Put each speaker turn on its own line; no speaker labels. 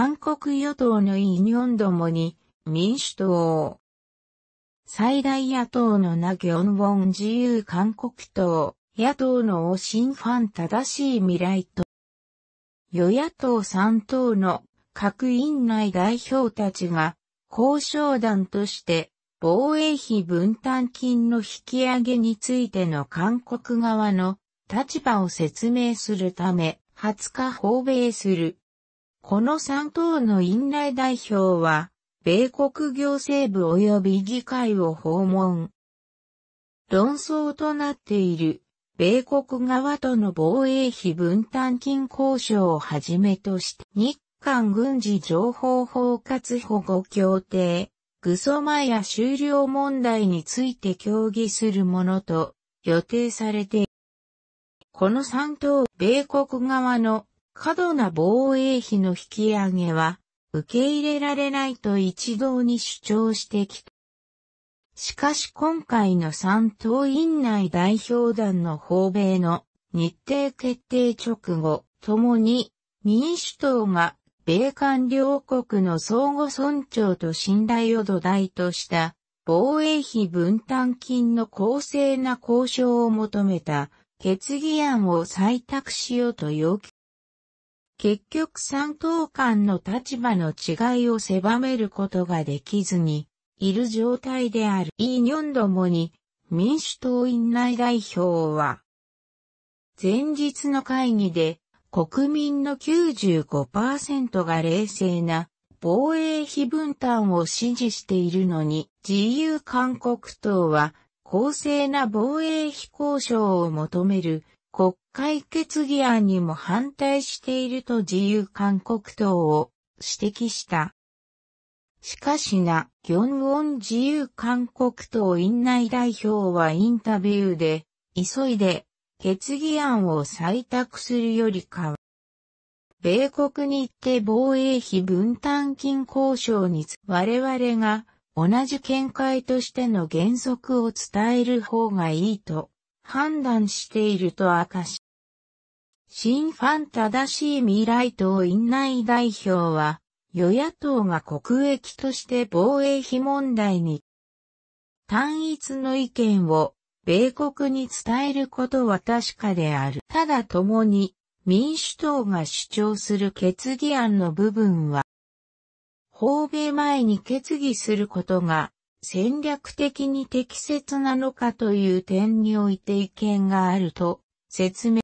韓国与党のイ・ニョンどもに、民主党。最大野党のナ・ギョンウォン自由韓国党、野党のオシンファン正しい未来党。与野党3党の各院内代表たちが、交渉団として、防衛費分担金の引き上げについての韓国側の立場を説明するため、20日訪米する。この3党の院内代表は、米国行政部及び議会を訪問。論争となっている、米国側との防衛費分担金交渉をはじめとして、日韓軍事情報包括保護協定、グソマや終了問題について協議するものと予定されている。この3党、米国側の過度な防衛費の引き上げは受け入れられないと一堂に主張してきた。しかし今回の三党院内代表団の訪米の日程決定直後、ともに民主党が米韓両国の相互尊重と信頼を土台とした防衛費分担金の公正な交渉を求めた決議案を採択しようと要求結局三党間の立場の違いを狭めることができずに、いる状態である。イ・ニョンどもに、民主党院内代表は、前日の会議で、国民の95%が冷静な防衛費分担を支持しているのに、自由韓国党は公正な防衛費交渉を求める国解決議案にも反対していると自由韓国党を指摘した。しかしな、ギョンウォン自由韓国党院内代表はインタビューで、急いで決議案を採択するよりかは、米国に行って防衛費分担金交渉に我々が同じ見解としての原則を伝える方がいいと判断していると明かし、新ファン正しい未来党院内代表は、与野党が国益として防衛費問題に単一の意見を米国に伝えることは確かである。ただ共に民主党が主張する決議案の部分は、訪米前に決議することが戦略的に適切なのかという点において意見があると説明。